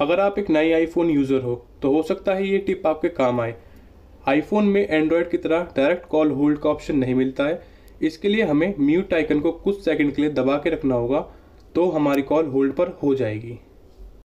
अगर आप एक नए आईफोन यूज़र हो तो हो सकता है ये टिप आपके काम आए आईफोन में एंड्रॉयड की तरह डायरेक्ट कॉल होल्ड का ऑप्शन नहीं मिलता है इसके लिए हमें म्यूट आइकन को कुछ सेकंड के लिए दबा के रखना होगा तो हमारी कॉल होल्ड पर हो जाएगी